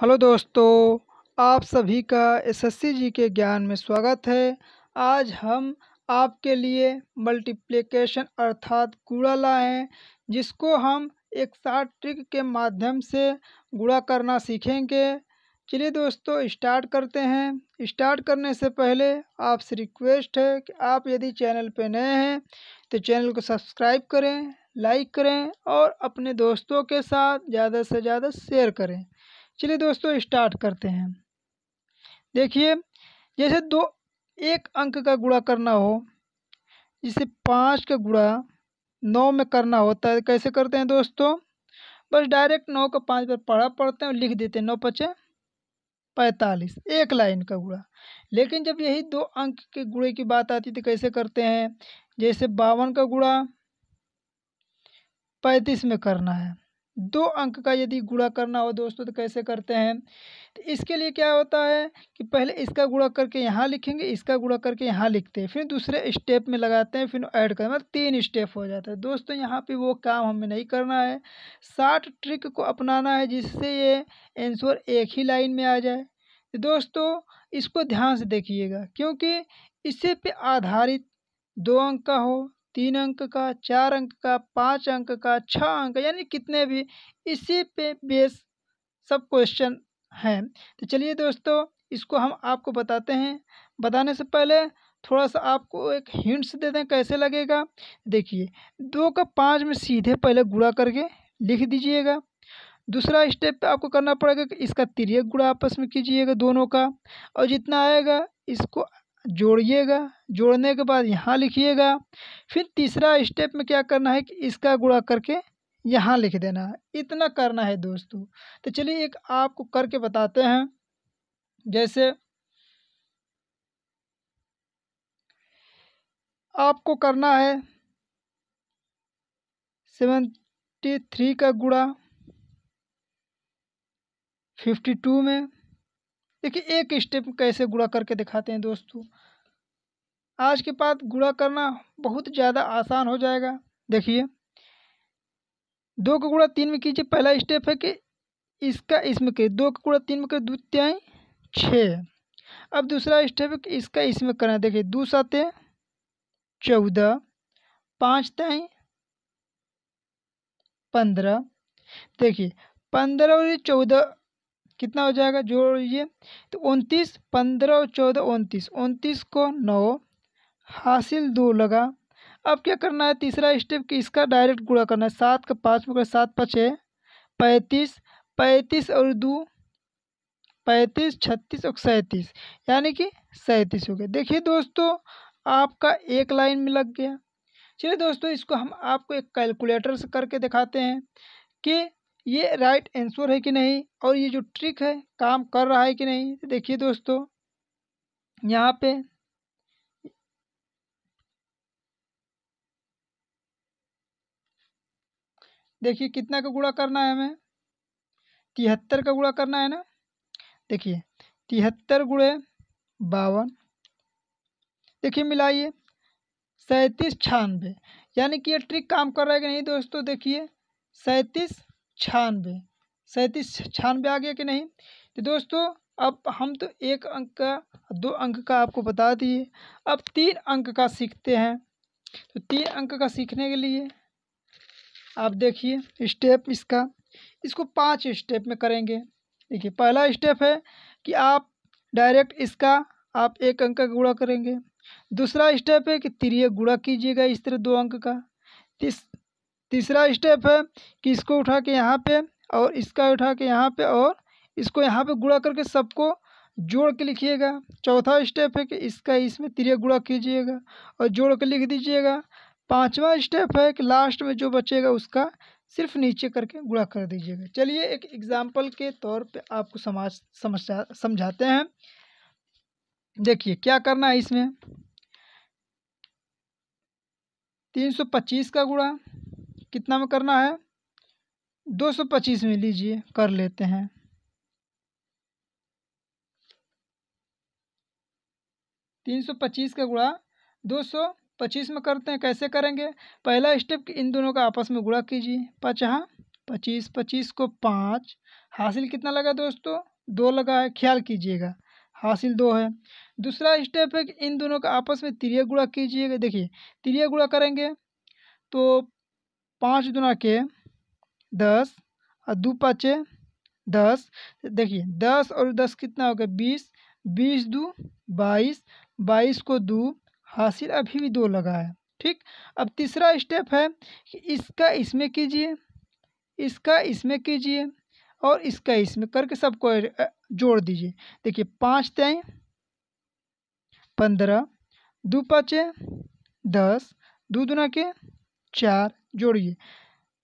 hello दोस्तों आप सभी का एसएससी जी के ज्ञान में स्वागत है आज हम आपके लिए मल्टीप्लिकेशन अर्थात गुड़ा लाएँ जिसको हम एक साथ ट्रिक के माध्यम से गुड़ा करना सीखेंगे चलिए दोस्तों स्टार्ट करते हैं स्टार्ट करने से पहले आपसे रिक्वेस्ट है कि आप यदि चैनल पर नए हैं तो चैनल को सब्सक्राइब करें लाइक करें और अपने दोस्तों के साथ ज़्यादा से ज़्यादा शेयर करें चलिए दोस्तों स्टार्ट करते हैं देखिए जैसे दो एक अंक का गुणा करना हो जिसे पाँच का गुणा नौ में करना होता है तो कैसे करते हैं दोस्तों बस डायरेक्ट नौ का पाँच पर पढ़ा पढ़ते हैं और लिख देते हैं नौ पचे पैंतालीस एक लाइन का गुड़ा लेकिन जब यही दो अंक के गुड़े की बात आती तो कैसे करते हैं जैसे बावन का गुड़ा पैंतीस में करना है दो अंक का यदि गुणा करना हो दोस्तों तो कैसे करते हैं तो इसके लिए क्या होता है कि पहले इसका गुणा करके यहाँ लिखेंगे इसका गुणा करके यहाँ लिखते हैं फिर दूसरे स्टेप में लगाते हैं फिर ऐड करते हैं मतलब तीन स्टेप हो जाता है दोस्तों यहाँ पे वो काम हमें नहीं करना है साठ ट्रिक को अपनाना है जिससे ये एंसर एक ही लाइन में आ जाए तो दोस्तों इसको ध्यान से देखिएगा क्योंकि इसी पे आधारित दो अंक का हो तीन अंक का चार अंक का पाँच अंक का छः अंक यानी कितने भी इसी पे बेस सब क्वेश्चन हैं तो चलिए दोस्तों इसको हम आपको बताते हैं बताने से पहले थोड़ा सा आपको एक हिंट्स दे दें कैसे लगेगा देखिए दो का पाँच में सीधे पहले गुड़ा करके लिख दीजिएगा दूसरा स्टेप पे आपको करना पड़ेगा कि इसका तिरक गुड़ा आपस में कीजिएगा दोनों का और जितना आएगा इसको जोड़िएगा जोड़ने के बाद यहाँ लिखिएगा फिर तीसरा स्टेप में क्या करना है कि इसका गुणा करके यहाँ लिख देना है इतना करना है दोस्तों तो चलिए एक आपको करके बताते हैं जैसे आपको करना है सेवेंटी थ्री का गुड़ा फिफ्टी टू में देखिए एक स्टेप कैसे गुड़ा करके दिखाते हैं दोस्तों आज के बाद गुड़ा करना बहुत ज़्यादा आसान हो जाएगा देखिए दो का गुड़ा तीन में कीजिए पहला स्टेप है कि इसका इसमें करिए दो का गुड़ा तीन में करिए दो छः अब दूसरा स्टेप है कि इसका इसमें करना देखिए दो साते चौदह पाँच त्याई पंद्रह देखिए पंद्रह और चौदह कितना हो जाएगा जोड़ लीजिए तो उनतीस पंद्रह और चौदह उनतीस उनतीस को नौ हासिल दो लगा अब क्या करना है तीसरा स्टेप कि इसका डायरेक्ट गुड़ा करना है सात का पाँच में सात पाँच है पैंतीस पैंतीस और दो पैंतीस छत्तीस और सैंतीस यानी कि सैंतीस हो गया देखिए दोस्तों आपका एक लाइन में लग गया चलिए दोस्तों इसको हम आपको एक कैलकुलेटर से करके दिखाते हैं कि ये राइट आंसर है कि नहीं और ये जो ट्रिक है काम कर रहा है कि नहीं देखिए दोस्तों यहाँ पे देखिए कितना का गुणा करना है हमें तिहत्तर का गुणा करना है ना देखिए तिहत्तर गुड़े बावन देखिए मिलाइए सैंतीस छानबे यानी कि ये ट्रिक काम कर रहा है कि नहीं दोस्तों देखिए सैंतीस छानबे सैंतीस छानबे आ गया कि नहीं तो दोस्तों अब हम तो एक अंक का दो अंक का आपको बता दिए अब तीन अंक का सीखते हैं तो तीन अंक का सीखने के लिए आप देखिए स्टेप इसका इसको पांच स्टेप में करेंगे देखिए पहला स्टेप है कि आप डायरेक्ट इसका आप एक अंक का गुणा करेंगे दूसरा स्टेप है कि त्रिय गुणा कीजिएगा इस तरह दो अंक का तीस तीसरा स्टेप है कि इसको उठा के यहाँ पे और इसका उठा के यहाँ पे और इसको यहाँ पे गुड़ा करके सबको जोड़ के लिखिएगा चौथा स्टेप है कि इसका इसमें तिर गुड़ा कीजिएगा और जोड़ के लिख दीजिएगा पाँचवा स्टेप है कि लास्ट में जो बचेगा उसका सिर्फ नीचे करके गुड़ा कर दीजिएगा चलिए एक एग्ज़ाम्पल के तौर पर आपको समाज समझा समझाते हैं देखिए क्या करना है इसमें तीन सौ पच्चीस का गुड़ा कितना में करना है दो सौ पच्चीस में लीजिए कर लेते हैं तीन सौ पच्चीस का गुणा दो सौ पच्चीस में करते हैं कैसे करेंगे पहला स्टेप इन दोनों का आपस में गुणा कीजिए पचहा पच्चीस पच्चीस को पाँच हासिल कितना लगा दोस्तों दो लगा है ख्याल कीजिएगा हासिल दो है दूसरा स्टेप है कि इन दोनों का आपस में त्रिय गुणा कीजिएगा देखिए त्रिय गुणा करेंगे तो पाँच दुना के दस और दो पाँचे दस देखिए दस और दस कितना हो गया बीस बीस दो बाईस बाईस को दो हासिल अभी भी दो लगा है ठीक अब तीसरा स्टेप है कि इसका इसमें कीजिए इसका इसमें कीजिए और इसका इसमें करके सबको जोड़ दीजिए देखिए पाँच तय पंद्रह दो पाँचे दस दो दुना के चार जोड़िए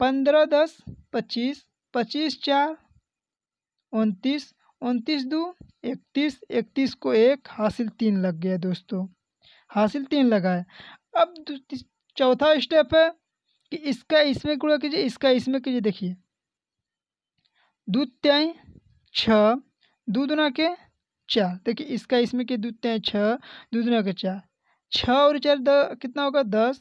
पंद्रह दस पच्चीस पच्चीस चार उनतीस उनतीस दो इकतीस इकतीस को एक हासिल तीन लग गया दोस्तों हासिल तीन लगा है अब चौथा स्टेप है कि इसका इसमें कूड़ा कीजिए इसका इसमें कीजिए देखिए दो त्याई छ दो दुना के चार देखिए इसका इसमें के दो त्याई छः दो दुना के चार छः और चार द कितना होगा दस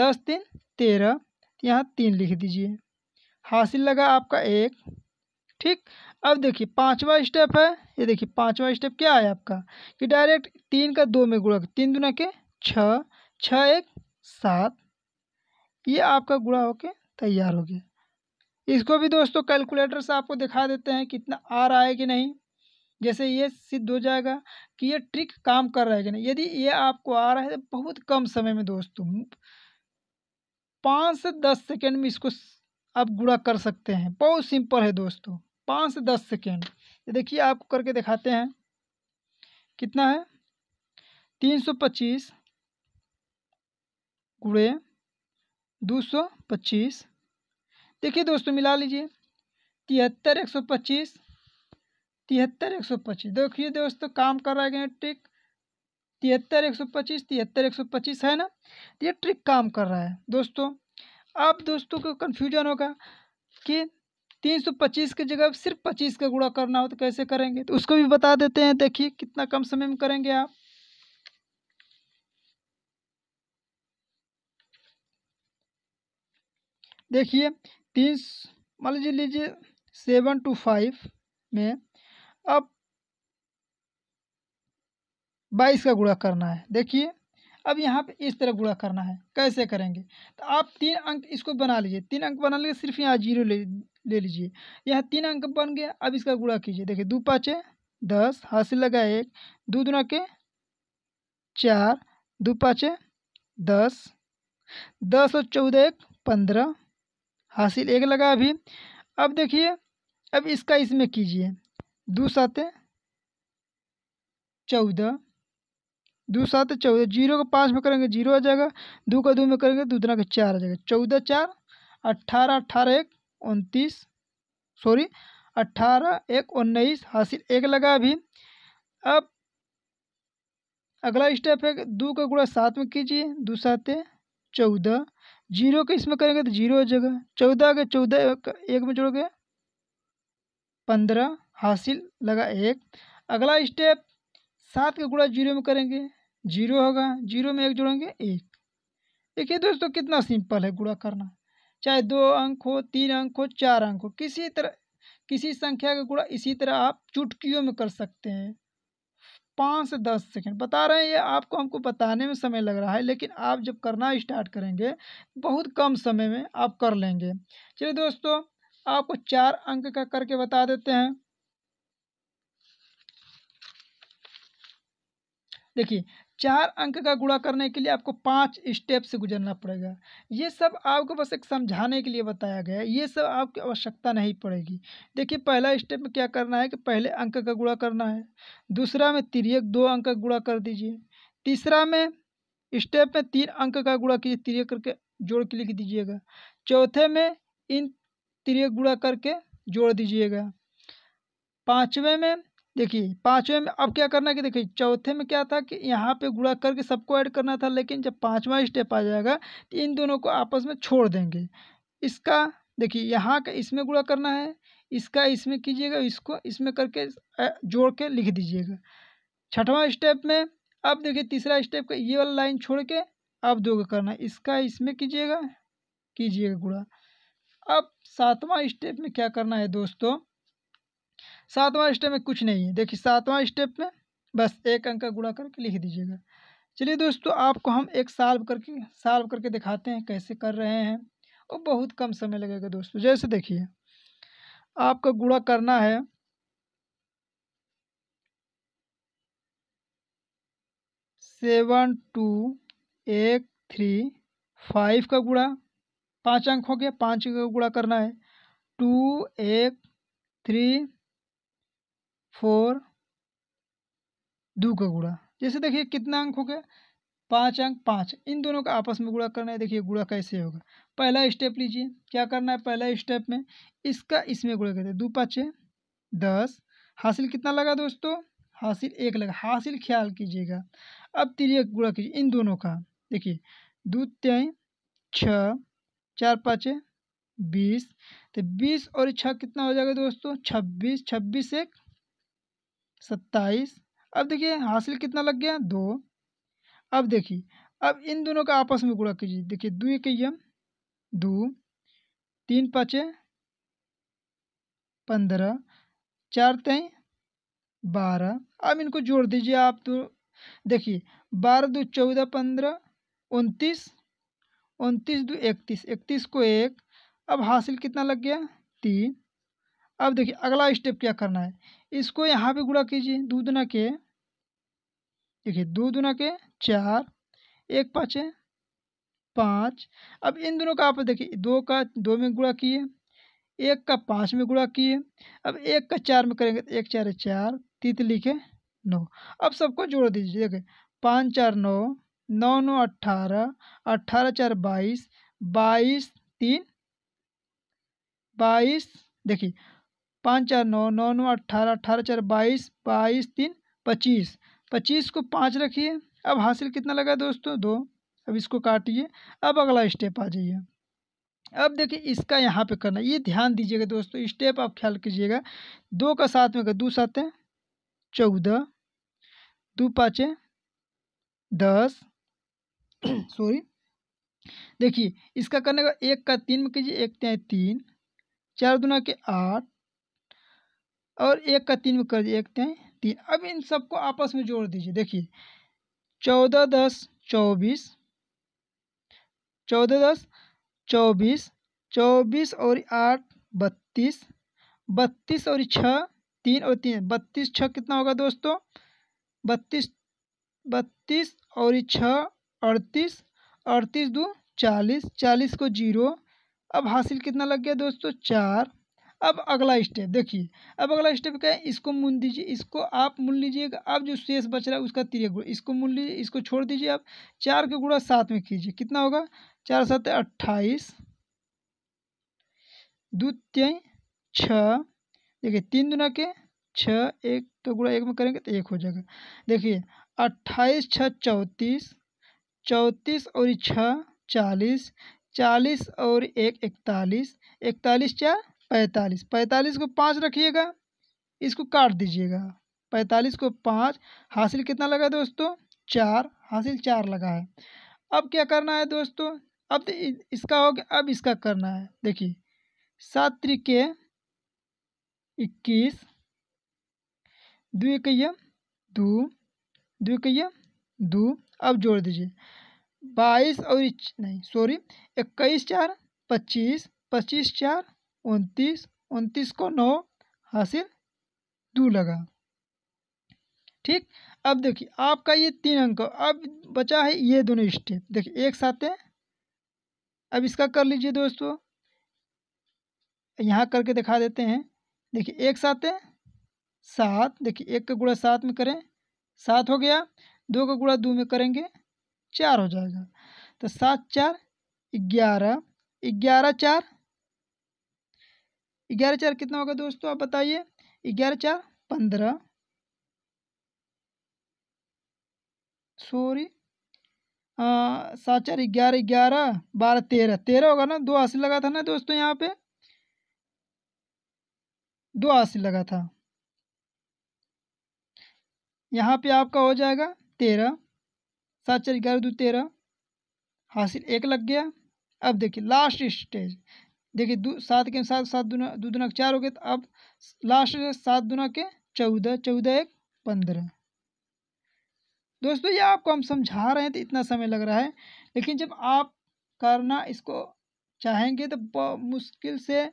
दस तीन तेरह यहाँ तीन लिख दीजिए हासिल लगा आपका एक ठीक अब देखिए पांचवा स्टेप है ये देखिए पांचवा स्टेप क्या है आपका कि डायरेक्ट तीन का दो में गुणा तीन दुना के छः छः एक सात ये आपका गुणा होके तैयार हो गया इसको भी दोस्तों कैलकुलेटर से आपको दिखा देते हैं कितना आ रहा है कि नहीं जैसे ये सिद्ध हो जाएगा कि ये ट्रिक काम कर रहा है कि नहीं यदि ये आपको आ रहा है तो बहुत कम समय में दोस्तों पाँच से दस सेकेंड में इसको आप गुड़ा कर सकते हैं बहुत सिंपल है दोस्तों पाँच से दस सेकेंड ये देखिए आपको करके दिखाते हैं कितना है तीन सौ पच्चीस गुड़े दो सौ पच्चीस देखिए दोस्तों मिला लीजिए तिहत्तर एक सौ पच्चीस तिहत्तर एक सौ पच्चीस देखिए दोस्तों काम कर रहे हैं ट्रिक तिहत्तर एक सौ पच्चीस तिहत्तर एक सौ पच्चीस है ना तो ये ट्रिक काम कर रहा है दोस्तों अब दोस्तों को कन्फ्यूजन होगा कि तीन सौ पच्चीस की जगह सिर्फ पच्चीस का गुणा करना हो तो कैसे करेंगे तो उसको भी बता देते हैं देखिए कितना कम समय में करेंगे आप देखिए तीन मान लीजिए लीजिए सेवन टू फाइव में अब बाईस का गुणा करना है देखिए अब यहाँ पे इस तरह गुणा करना है कैसे करेंगे तो आप तीन अंक इसको बना लीजिए तीन अंक बना लीजिए सिर्फ यहाँ जीरो ले ले लीजिए यहाँ तीन अंक बन गया अब इसका गुणा कीजिए देखिए दो पाँचे दस हासिल लगा एक दो दुना के चार दो पाँचे दस दस और चौदह एक पंद्रह हासिल एक लगा अभी अब देखिए अब इसका इसमें कीजिए दो सातें चौदह दो सात तो चौदह जीरो को पाँच में करेंगे जीरो आ जाएगा दो का दो में करेंगे दो का चार आ जाएगा चौदह चार अट्ठारह अट्ठारह एक उनतीस सॉरी अट्ठारह एक उन्नीस हासिल एक लगा अभी अब अगला स्टेप है दो का गुड़ा सात में कीजिए दो सात चौदह जीरो का इसमें करेंगे तो जीरो हो जाएगा चौदह का चौदह एक में जोड़ोगे पंद्रह हासिल लगा एक अगला स्टेप सात का गुड़ा जीरो में करेंगे जीरो होगा जीरो में एक जोड़ेंगे एक देखिए दोस्तों कितना सिंपल है गुणा करना चाहे दो अंक हो तीन अंक हो चार अंक हो किसी तरह किसी संख्या का गुणा इसी तरह आप चुटकियों में कर सकते हैं पाँच से दस सेकेंड बता रहे हैं ये आपको हमको बताने में समय लग रहा है लेकिन आप जब करना स्टार्ट करेंगे बहुत कम समय में आप कर लेंगे चलिए दोस्तों आपको चार अंक का करके बता देते हैं देखिए चार अंक का गुणा करने के लिए आपको पांच स्टेप से गुजरना पड़ेगा ये सब आपको बस एक समझाने के लिए बताया गया है ये सब आपकी आवश्यकता नहीं पड़ेगी देखिए पहला स्टेप में क्या करना है कि पहले अंक का गुणा करना है दूसरा में तिरक दो अंक का गुणा कर दीजिए तीसरा में स्टेप में तीन अंक का गुणा कीजिए तिरक करके जोड़ के लिख दीजिएगा चौथे में इन तिरक गुणा करके जोड़ दीजिएगा पाँचवें में देखिए पाँचवें में अब क्या करना है कि देखिए चौथे में क्या था कि यहाँ पे गुड़ा करके सबको ऐड करना था लेकिन जब पाँचवा स्टेप आ जाएगा तो इन दोनों को आपस में छोड़ देंगे इसका देखिए यहाँ का इसमें गुड़ा करना है इसका इसमें कीजिएगा इसको इसमें करके जोड़ के लिख दीजिएगा छठवा स्टेप में अब देखिए तीसरा स्टेप का ये वाला लाइन छोड़ के अब दो करना है इसका इसमें कीजिएगा कीजिएगा गुड़ा अब सातवां स्टेप में क्या करना है दोस्तों सातवां स्टेप में कुछ नहीं है देखिए सातवां स्टेप में बस एक अंक का गुणा करके लिख दीजिएगा चलिए दोस्तों आपको हम एक साल्व करके साल्व करके दिखाते हैं कैसे कर रहे हैं और बहुत कम समय लगेगा दोस्तों जैसे देखिए आपका गुणा करना है सेवन टू एक थ्री फाइव का गुणा पाँच अंक हो गया पाँच का गुणा करना है टू एक थ्री फोर दो का गुड़ा जैसे देखिए कितना अंक हो गया पाँच अंक पाँच इन दोनों का आपस में गुड़ा करना है देखिए गुड़ा कैसे होगा पहला स्टेप लीजिए क्या करना है पहला स्टेप में इसका इसमें गुड़ा करते हैं दो पाँचे दस हासिल कितना लगा दोस्तों हासिल एक लगा हासिल ख्याल कीजिएगा अब एक गुड़ा कीजिए इन दोनों का देखिए दो त्याय छः चार पाँचे बीस तो बीस और छः कितना हो जाएगा दोस्तों छब्बीस छब्बीस एक सत्ताईस अब देखिए हासिल कितना लग गया दो अब देखिए अब इन दोनों का आपस में गुणा कीजिए देखिए दो इक्कीम दो तीन पाँच पंद्रह चार तय बारह अब इनको जोड़ दीजिए आप तो देखिए बारह दो चौदह पंद्रह उनतीस उनतीस दो इकतीस इकतीस को एक अब हासिल कितना लग गया तीन अब देखिए अगला स्टेप क्या करना है इसको यहाँ पे गुड़ा कीजिए दो दुना के देखिए दो दुना के चार एक पाँचे पाँच अब इन दोनों का आप देखिए दो का दो में गुड़ा किए एक का पाँच में गुड़ा किए अब एक का चार में करेंगे तो एक चार चार तीत लिखे नौ अब सबको जोड़ दीजिए देखिए पाँच चार नौ नौ नौ अट्ठारह अट्ठारह चार बाईस बाईस तीन बाईस देखिए पाँच चार नौ नौ नौ अट्ठारह अट्ठारह चार बाईस बाईस तीन पच्चीस पच्चीस को पाँच रखिए अब हासिल कितना लगा दोस्तों दो अब इसको काटिए अब अगला स्टेप आ जाइए अब देखिए इसका यहाँ पे करना ये ध्यान दीजिएगा दोस्तों स्टेप आप ख्याल कीजिएगा दो का साथ में दो सातें चौदह दो पाँचें दस सॉरी देखिए इसका करने का एक का तीन में कीजिए एक त्याँ तीन चार दुना के आठ और एक का तीन में कर दिए एक तीन तीन अब इन सबको आपस में जोड़ दीजिए देखिए चौदह दस चौबीस चौदह दस चौबीस चौबीस और आठ बत्तीस बत्तीस और छः तीन और तीन बत्तीस छः कितना होगा दोस्तों बत्तीस बत्तीस और छः अड़तीस अड़तीस दो चालीस चालीस को जीरो अब हासिल कितना लग गया दोस्तों चार अब अगला स्टेप देखिए अब अगला स्टेप क्या है इसको मुन दीजिए इसको आप मुन लीजिएगा अब जो शेष बच रहा है उसका तिरक गुड़ा इसको मुन लीजिए इसको छोड़ दीजिए आप चार के गुड़ा सात में कीजिए कितना होगा चार सात अट्ठाईस द्वितीय छः देखिए तीन दुना के छः एक का तो गुड़ा एक में करेंगे तो एक हो जाएगा देखिए अट्ठाईस छः चौंतीस चौंतीस और छः चालीस चालीस और एक इकतालीस इकतालीस चार पैंतालीस पैंतालीस को पाँच रखिएगा इसको काट दीजिएगा पैंतालीस को पाँच हासिल कितना लगा दोस्तों चार हासिल चार लगा है अब क्या करना है दोस्तों अब इसका हो गया अब इसका करना है देखिए सात त्रिके इक्कीस दो इक्या दो दो इक्या दो अब जोड़ दीजिए बाईस और नहीं सॉरी इक्कीस चार पच्चीस पच्चीस चार उनतीस उनतीस को नौ हासिल दो लगा ठीक अब देखिए आपका ये तीन अंक अब बचा है ये दोनों स्टेप देखिए एक साथ है अब इसका कर लीजिए दोस्तों यहाँ करके दिखा देते हैं देखिए एक साथ है सात देखिए एक का गुड़ा सात में करें सात हो गया दो का गुड़ा दो में करेंगे चार हो जाएगा तो सात चार ग्यारह ग्यारह चार ग्यारह चार कितना होगा दोस्तों आप बताइए ग्यारह चार पंद्रह सॉरी सात चार ग्यारह ग्यारह बारह तेरह तेरह होगा ना दो हासिल लगा था ना दोस्तों यहाँ पे दो हासिल लगा था यहाँ पे आपका हो जाएगा तेरह सात चार ग्यारह दो तेरह हासिल एक लग गया अब देखिए लास्ट स्टेज देखिए सात के सात सात दुना दो दुना चार हो गए तो अब लास्ट सात दुना के चौदह चौदह एक पंद्रह दोस्तों ये आपको हम समझा रहे हैं तो इतना समय लग रहा है लेकिन जब आप करना इसको चाहेंगे तो मुश्किल से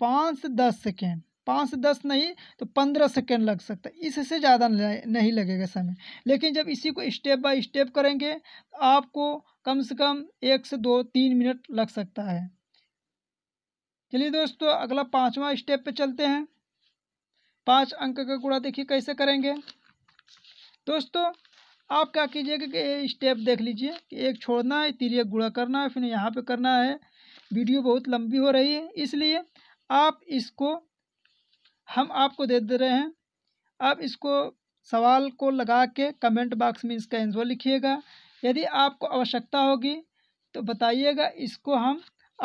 पाँच से दस सेकेंड पाँच से दस नहीं तो पंद्रह सेकेंड लग सकता है इससे ज़्यादा नहीं लगेगा समय लेकिन जब इसी को स्टेप बाय स्टेप करेंगे तो आपको कम से कम एक से दो तीन मिनट लग सकता है चलिए दोस्तों अगला पांचवा स्टेप पे चलते हैं पाँच अंक का गुणा देखिए कैसे करेंगे दोस्तों आप क्या कीजिएगा कि स्टेप देख लीजिए कि एक छोड़ना है एक गुणा करना है फिर यहाँ पे करना है वीडियो बहुत लंबी हो रही है इसलिए आप इसको हम आपको दे दे रहे हैं आप इसको सवाल को लगा के कमेंट बॉक्स में इसका आंसर लिखिएगा यदि आपको आवश्यकता होगी तो बताइएगा इसको हम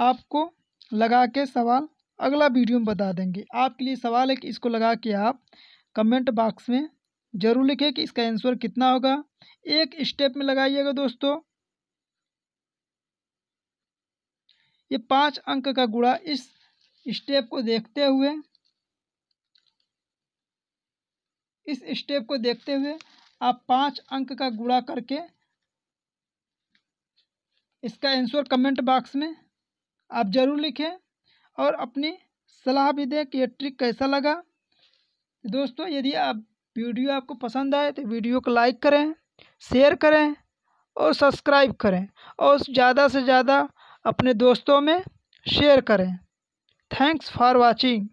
आपको लगा के सवाल अगला वीडियो में बता देंगे आपके लिए सवाल है कि इसको लगा के आप कमेंट बॉक्स में ज़रूर लिखें कि इसका आंसर कितना होगा एक स्टेप में लगाइएगा दोस्तों ये पाँच अंक का गुड़ा इस स्टेप को देखते हुए इस स्टेप को देखते हुए आप पाँच अंक का गुड़ा करके इसका आंसर कमेंट बॉक्स में आप ज़रूर लिखें और अपनी सलाह भी दें कि यह ट्रिक कैसा लगा दोस्तों यदि आप वीडियो आपको पसंद आए तो वीडियो को लाइक करें शेयर करें और सब्सक्राइब करें और ज़्यादा से ज़्यादा अपने दोस्तों में शेयर करें थैंक्स फॉर वॉचिंग